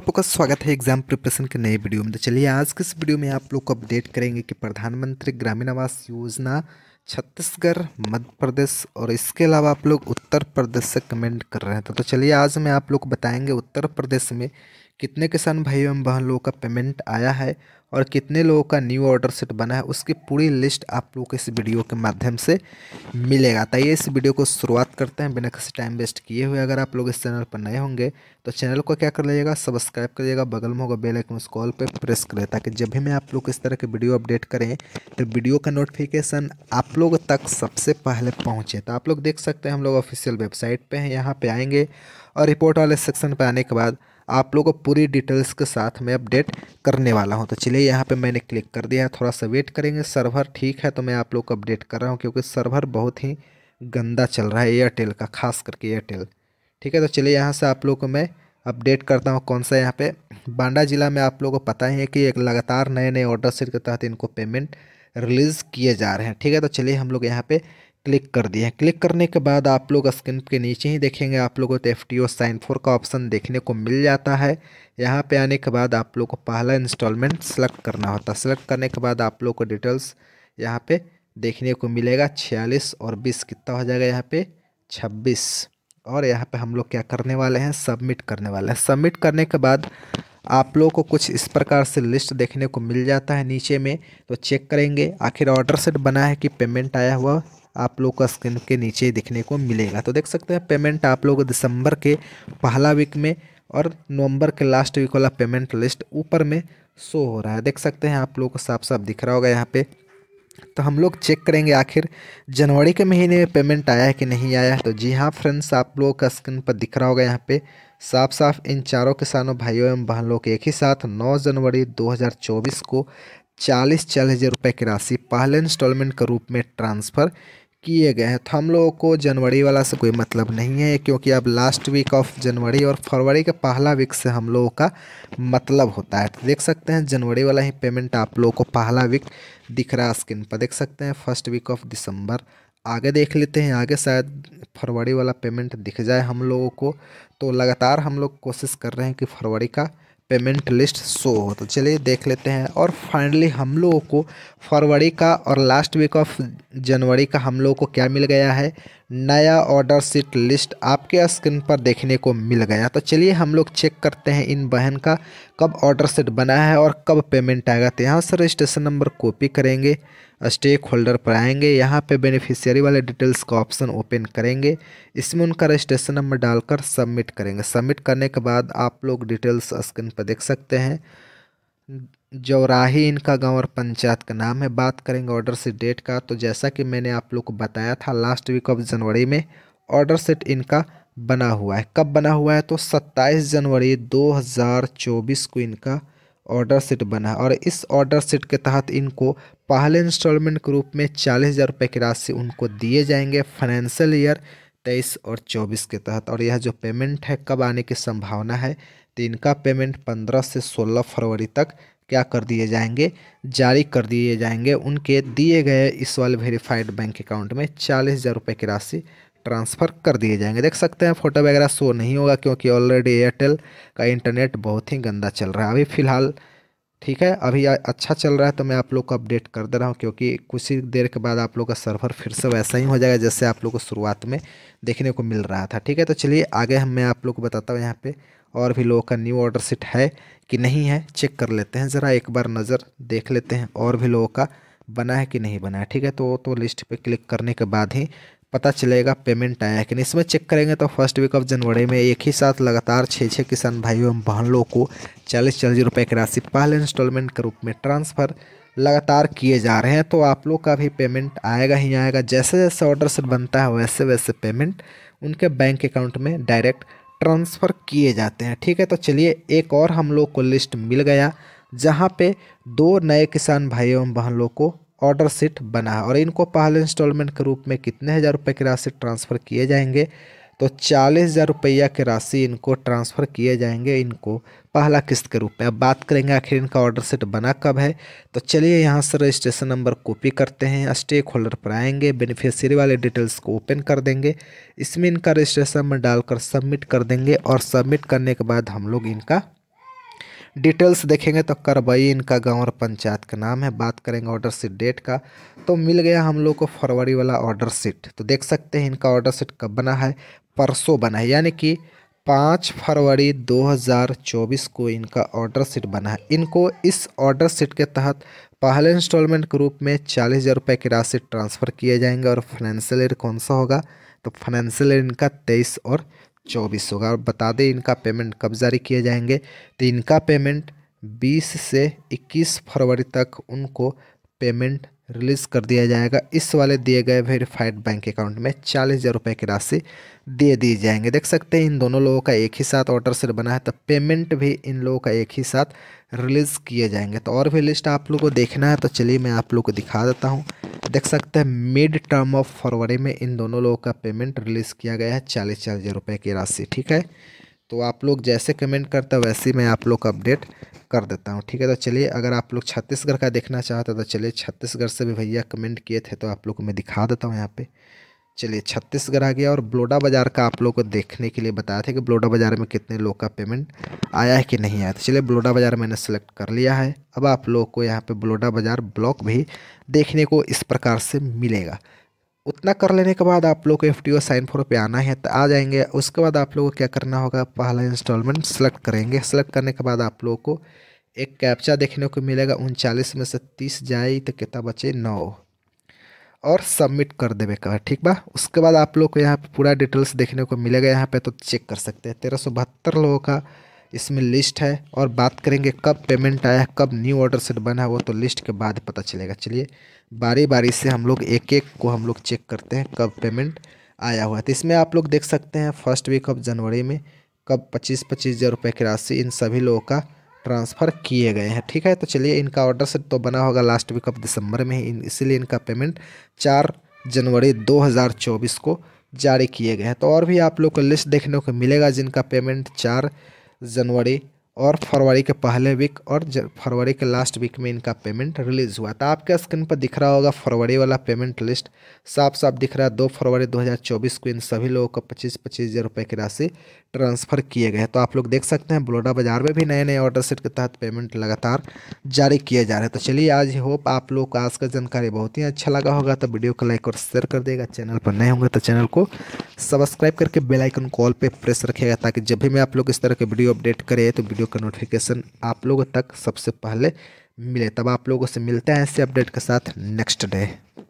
आपका स्वागत है एग्जाम प्रिपरेशन के नए वीडियो में तो चलिए आज के इस वीडियो में आप लोग को अपडेट करेंगे कि प्रधानमंत्री ग्रामीण आवास योजना छत्तीसगढ़ मध्य प्रदेश और इसके अलावा आप लोग उत्तर प्रदेश से कमेंट कर रहे हैं तो, तो चलिए आज मैं आप लोग को बताएंगे उत्तर प्रदेश में कितने किसान भाइयों एवं बहन लोगों का पेमेंट आया है और कितने लोगों का न्यू ऑर्डर सेट बना है उसकी पूरी लिस्ट आप लोग इस वीडियो के माध्यम से मिलेगा ये तो इस वीडियो को शुरुआत करते हैं बिना किसी टाइम वेस्ट किए हुए अगर आप लोग इस चैनल पर नए होंगे तो चैनल को क्या कर लीजिएगा सब्सक्राइब करिएगा बगल में होगा बेल आइकन उस कॉल पर प्रेस करें ताकि जब भी मैं आप लोग इस तरह के वीडियो अपडेट करें तो वीडियो का नोटिफिकेशन आप लोग तक सबसे पहले पहुँचे तो आप लोग देख सकते हैं हम लोग ऑफिशियल वेबसाइट पर हैं यहाँ पर आएँगे और रिपोर्ट वाले सेक्शन पर आने के बाद आप लोगों को पूरी डिटेल्स के साथ मैं अपडेट करने वाला हूँ तो चलिए यहाँ पे मैंने क्लिक कर दिया है थोड़ा सा वेट करेंगे सर्वर ठीक है तो मैं आप लोग को अपडेट कर रहा हूँ क्योंकि सर्वर बहुत ही गंदा चल रहा है एयरटेल का खास करके एयरटेल ठीक है तो चलिए यहाँ से आप लोग को मैं अपडेट करता हूँ कौन सा यहाँ पर बांडा ज़िला में आप लोगों को पता ही है कि एक लगातार नए नए ऑर्डर सेट के तहत इनको पेमेंट रिलीज़ किए जा रहे हैं ठीक है तो चलिए हम लोग यहाँ पर क्लिक कर दिया है क्लिक करने के बाद आप लोग स्क्रीन के नीचे ही देखेंगे आप लोगों को तो F T O sign four का ऑप्शन देखने को मिल जाता है यहाँ पे आने के बाद आप लोग को पहला इंस्टॉलमेंट सेलेक्ट करना होता है सेलेक्ट करने के बाद आप लोग को डिटेल्स यहाँ पे देखने को मिलेगा छियालीस और बीस कितना हो जाएगा यहाँ पे छब्बीस और यहाँ पर हम लोग क्या करने वाले हैं सबमिट करने वाले हैं सबमिट करने के बाद आप लोगों को कुछ इस प्रकार से लिस्ट देखने को मिल जाता है नीचे में तो चेक करेंगे आखिर ऑर्डर सेट बना है कि पेमेंट आया हुआ आप लोग का स्क्रीन के नीचे देखने को मिलेगा तो देख सकते हैं पेमेंट आप लोग दिसंबर के पहला वीक में और नवंबर के लास्ट वीक वाला पेमेंट लिस्ट ऊपर में शो हो रहा है देख सकते हैं आप लोग को साफ साफ दिख रहा होगा यहाँ पे तो हम लोग चेक करेंगे आखिर जनवरी के महीने में पेमेंट आया है कि नहीं आया है तो जी हाँ फ्रेंड्स आप लोगों का स्क्रीन पर दिख रहा होगा यहाँ पे साफ साफ इन चारों किसानों भाइयों एवं बहनों के एक ही साथ 9 जनवरी 2024 को चालीस चालीस हज़ार रुपये की राशि पहले इंस्टॉलमेंट के रूप में ट्रांसफ़र किए गए हैं तो हम लोगों को जनवरी वाला से कोई मतलब नहीं है क्योंकि अब लास्ट वीक ऑफ जनवरी और फरवरी का पहला वीक से हम लोगों का मतलब होता है तो देख सकते हैं जनवरी वाला ही पेमेंट आप लोगों को पहला वीक दिख रहा है स्क्रीन पर देख सकते हैं फर्स्ट वीक ऑफ दिसंबर आगे देख लेते हैं आगे शायद फरवरी वाला पेमेंट दिख जाए हम लोगों को तो लगातार हम लोग कोशिश कर रहे हैं कि फरवरी का पेमेंट लिस्ट शो हो तो चलिए देख लेते हैं और फाइनली हम लोगों को फरवरी का और लास्ट वीक ऑफ जनवरी का हम लोगों को क्या मिल गया है नया ऑर्डर सीट लिस्ट आपके स्क्रीन पर देखने को मिल गया तो चलिए हम लोग चेक करते हैं इन बहन का कब ऑर्डर सीट बना है और कब पेमेंट आएगा तो यहाँ से रजिस्ट्रेशन नंबर कॉपी करेंगे स्टेक होल्डर पर आएंगे यहाँ पे बेनिफिशियरी वाले डिटेल्स का ऑप्शन ओपन करेंगे इसमें उनका रजिस्ट्रेशन नंबर डालकर सबमिट करेंगे सबमिट करने के बाद आप लोग डिटेल्स स्क्रीन पर देख सकते हैं जौराही इनका गांव और पंचायत का नाम है बात करेंगे ऑर्डर सेट डेट का तो जैसा कि मैंने आप लोग को बताया था लास्ट वीक ऑफ जनवरी में ऑर्डर सेट इनका बना हुआ है कब बना हुआ है तो 27 जनवरी 2024 को इनका ऑर्डर सेट बना है और इस ऑर्डर सेट के तहत इनको पहले इंस्टॉलमेंट के रूप में चालीस हज़ार रुपये की राशि उनको दिए जाएंगे फाइनेंशियल ईयर तेईस और चौबीस के तहत और यह जो पेमेंट है कब आने की संभावना है तो इनका पेमेंट पंद्रह से सोलह फरवरी तक क्या कर दिए जाएंगे जारी कर दिए जाएंगे उनके दिए गए इस वाले वेरीफाइड बैंक अकाउंट में चालीस हज़ार रुपये की राशि ट्रांसफ़र कर दिए जाएंगे देख सकते हैं फ़ोटो वगैरह शो नहीं होगा क्योंकि ऑलरेडी एयरटेल का इंटरनेट बहुत ही गंदा चल रहा है अभी फ़िलहाल ठीक है अभी अच्छा चल रहा है तो मैं आप लोग को अपडेट कर दे रहा हूँ क्योंकि कुछ ही देर के बाद आप लोग का सर्वर फिर से वैसा ही हो जाएगा जैसे आप लोग को शुरुआत में देखने को मिल रहा था ठीक है तो चलिए आगे हम मैं आप लोग को बताता हूँ यहाँ पे और भी लोगों का न्यू ऑर्डर सीट है कि नहीं है चेक कर लेते हैं ज़रा एक बार नज़र देख लेते हैं और भी लोगों का बना है कि नहीं बना है ठीक है तो तो लिस्ट पे क्लिक करने के बाद ही पता चलेगा पेमेंट आया है कि नहीं इसमें चेक करेंगे तो फर्स्ट वीक ऑफ जनवरी में एक ही साथ लगातार छः छः किसान भाइयों एवं बहन लोगों को चालीस चालीस रुपये की राशि पहले इंस्टॉलमेंट के रूप में ट्रांसफ़र लगातार किए जा रहे हैं तो आप लोग का भी पेमेंट आएगा ही आएगा जैसे जैसे ऑर्डर सेट बनता है वैसे वैसे पेमेंट उनके बैंक अकाउंट में डायरेक्ट ट्रांसफ़र किए जाते हैं ठीक है तो चलिए एक और हम लोग को लिस्ट मिल गया जहाँ पे दो नए किसान भाई एवं बहन लोग को ऑर्डर सीट बना है और इनको पहले इंस्टॉलमेंट के रूप में कितने हज़ार रुपये की राशि ट्रांसफ़र किए जाएंगे तो चालीस हज़ार रुपया की राशि इनको ट्रांसफ़र किए जाएंगे इनको पहला किस्त के रूप में अब बात करेंगे आखिर इनका ऑर्डर सेट बना कब है तो चलिए यहाँ से रजिस्ट्रेशन नंबर कॉपी करते हैं स्टेक होल्डर पर आएंगे बेनिफिशियरी वाले डिटेल्स को ओपन कर देंगे इसमें इनका रजिस्ट्रेशन नंबर डालकर सबमिट कर देंगे और सबमिट करने के बाद हम लोग इनका डिटेल्स देखेंगे तो करबई इनका गांव और पंचायत का नाम है बात करेंगे ऑर्डर सीट डेट का तो मिल गया हम लोग को फरवरी वाला ऑर्डर सीट तो देख सकते हैं इनका ऑर्डर सीट कब बना है परसों बना है यानी कि पाँच फरवरी 2024 को इनका ऑर्डर सीट बना है इनको इस ऑर्डर सीट के तहत पहले इंस्टॉलमेंट के रूप में चालीस हज़ार रुपये की राशि ट्रांसफ़र किए जाएंगे और फाइनेंशियल ईयर कौन सा होगा तो फाइनेंशियल ईयर इनका तेईस और चौबीस होगा और बता दें इनका पेमेंट कब जारी किए जाएंगे तो इनका पेमेंट बीस से इक्कीस फरवरी तक उनको पेमेंट रिलीज़ कर दिया जाएगा इस वाले दिए गए वेरीफाइड बैंक अकाउंट में चालीस हज़ार रुपये की राशि दे दी जाएंगे देख सकते हैं इन दोनों लोगों का एक ही साथ ऑर्डर से बना है तो पेमेंट भी इन लोगों का एक ही साथ रिलीज़ किए जाएंगे तो और भी लिस्ट आप लोग को देखना है तो चलिए मैं आप लोग को दिखा देता हूँ देख सकते हैं मिड टर्म ऑफ फरवरी में इन दोनों लोगों का पेमेंट रिलीज़ किया गया है चालीस चालीस हज़ार रुपये की राशि ठीक है तो आप लोग जैसे कमेंट करता वैसे मैं आप लोग का अपडेट कर देता हूँ ठीक है तो चलिए अगर आप लोग छत्तीसगढ़ का देखना चाहते तो चलिए छत्तीसगढ़ से भी भैया कमेंट किए थे तो आप लोग को मैं दिखा देता हूँ यहाँ पे चलिए छत्तीसगढ़ आ गया और ब्लोडा बाज़ार का आप लोग को देखने के लिए बताया था कि ब्लोडा बाज़ार में कितने लोग का पेमेंट आया है कि नहीं आया तो चलिए ब्लोडा बाज़ार मैंने सेलेक्ट कर लिया है अब आप लोग को यहाँ पर ब्लोडा बाज़ार ब्लॉक भी देखने को इस प्रकार से मिलेगा उतना कर लेने के बाद आप लोग को एफ टी साइन फोर पर आना है तो आ जाएंगे उसके बाद आप लोग को क्या करना होगा पहला इंस्टॉलमेंट सेलेक्ट करेंगे सेलेक्ट करने के बाद आप लोग को एक कैप्चा देखने को मिलेगा उनचालीस में से तीस जाए तो कितना बचे नौ और सबमिट कर देवे का ठीक बा उसके बाद आप लोग को यहाँ पे पूरा डिटेल्स देखने को मिलेगा यहाँ पे तो चेक कर सकते हैं तेरह सौ बहत्तर लोगों का इसमें लिस्ट है और बात करेंगे कब पेमेंट आया है कब न्यू ऑर्डर सेट बना है वो तो लिस्ट के बाद पता चलेगा चलिए बारी बारी से हम लोग एक एक को हम लोग चेक करते हैं कब पेमेंट आया हुआ है तो इसमें आप लोग देख सकते हैं फर्स्ट वीक ऑफ जनवरी में कब पच्चीस पच्चीस हज़ार रुपये की राशि इन सभी लोगों का ट्रांसफ़र किए गए हैं ठीक है तो चलिए इनका ऑर्डर सेट तो बना होगा लास्ट वीक ऑफ दिसंबर में ही इसीलिए इनका पेमेंट चार जनवरी दो को जारी किए गए हैं तो और भी आप लोग को लिस्ट देखने को मिलेगा जिनका पेमेंट चार जनवरी और फरवरी के पहले वीक और फरवरी के लास्ट वीक में इनका पेमेंट रिलीज़ हुआ था तो आपके स्क्रीन पर दिख रहा होगा फरवरी वाला पेमेंट लिस्ट साफ साफ दिख रहा है दो फरवरी 2024 को इन सभी लोगों को पच्चीस पच्चीस हज़ार रुपये की राशि ट्रांसफ़र किए गए तो आप लोग देख सकते हैं बलोडा बाज़ार में भी नए नए ऑर्डर सेट के तहत पेमेंट लगातार जारी किए जा रहे हैं तो चलिए आज होप आप लोग को आज का जानकारी बहुत ही अच्छा लगा होगा तो वीडियो को लाइक और शेयर कर देगा चैनल पर नए होंगे तो चैनल को सब्सक्राइब करके बेल आइकन कॉल पे प्रेस रखिएगा ताकि जब भी मैं आप लोग इस तरह के वीडियो अपडेट करें तो वीडियो का नोटिफिकेशन आप लोगों तक सबसे पहले मिले तब आप लोगों से मिलते हैं ऐसे अपडेट के साथ नेक्स्ट डे